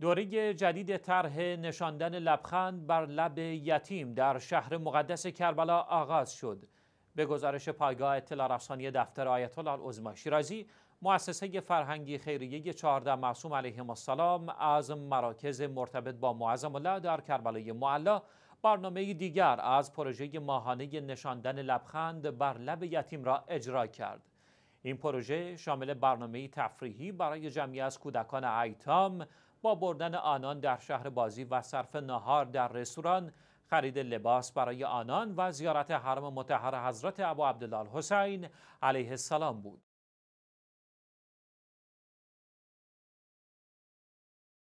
دوره جدید طرح نشاندن لبخند بر لب یتیم در شهر مقدس کربلا آغاز شد. به گزارش پایگاه اطلاع رسانی دفتر آیت الله عظما شیرازی، مؤسسه فرهنگی خیریه 14 معصوم علیه السلام از مراکز مرتبط با معظم الله در کربلای معلا برنامه دیگر از پروژه ماهانه نشاندن لبخند بر لب یتیم را اجرا کرد. این پروژه شامل برنامه تفریحی برای جمعی از کودکان ایتام، با بردن آنان در شهر بازی و صرف نهار در رستوران خرید لباس برای آنان و زیارت حرم متحر حضرت ابو عبدالله حسین علیه السلام بود